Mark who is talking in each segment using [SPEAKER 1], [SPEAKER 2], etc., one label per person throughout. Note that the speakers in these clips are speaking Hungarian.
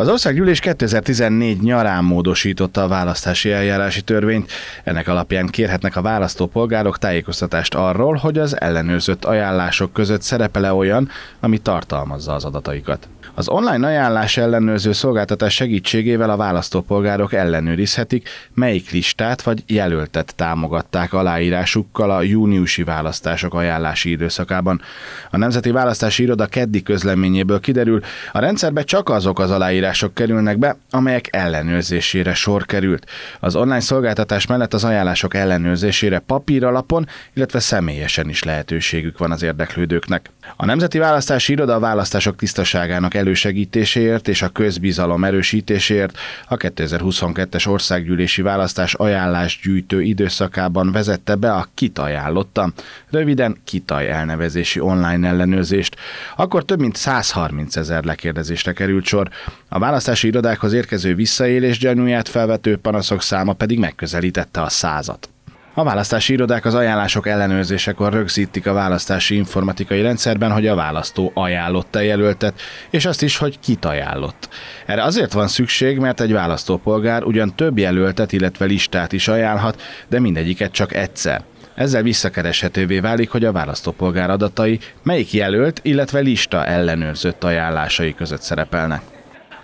[SPEAKER 1] Az országgyűlés 2014 nyarán módosította a választási eljárási törvényt. Ennek alapján kérhetnek a választópolgárok tájékoztatást arról, hogy az ellenőrzött ajánlások között szerepele olyan, ami tartalmazza az adataikat. Az online ajánlás ellenőrző szolgáltatás segítségével a választópolgárok ellenőrizhetik, melyik listát vagy jelöltet támogatták aláírásukkal a júniusi választások ajánlási időszakában. A Nemzeti Választási Iroda keddi közleményéből kiderül, a rendszerbe csak azok az aláírások, előírások kerülnek be, amelyek ellenőrzésére sor került. Az online szolgáltatás mellett az ajánlások ellenőrzésére papír alapon, illetve személyesen is lehetőségük van az érdeklődőknek. A Nemzeti Választási Iroda a választások tisztaságának elősegítéséért és a közbizalom erősítéséért a 2022-es országgyűlési választás ajánlás gyűjtő időszakában vezette be a KIT ajánlotta, röviden KITAJ elnevezési online ellenőrzést. Akkor több mint 130 ezer lekérdezésre került sor. A a választási irodákhoz érkező visszaélés gyanúját felvető panaszok száma pedig megközelítette a százat. A választási irodák az ajánlások ellenőrzésekor rögzítik a választási informatikai rendszerben, hogy a választó ajánlott a jelöltet, és azt is, hogy kit ajánlott. Erre azért van szükség, mert egy választópolgár ugyan több jelöltet, illetve listát is ajánlhat, de mindegyiket csak egyszer. Ezzel visszakereshetővé válik, hogy a választópolgár adatai melyik jelölt, illetve lista ellenőrzött ajánlásai között szerepelnek.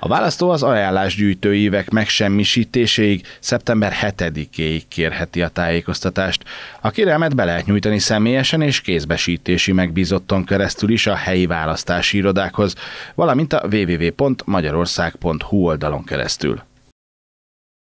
[SPEAKER 1] A választó az ajánlásgyűjtő évek megsemmisítéséig szeptember 7-éig kérheti a tájékoztatást. A kérelmet be lehet nyújtani személyesen és kézbesítési megbízotton keresztül is a helyi választási irodákhoz, valamint a www.magyarország.hu oldalon keresztül.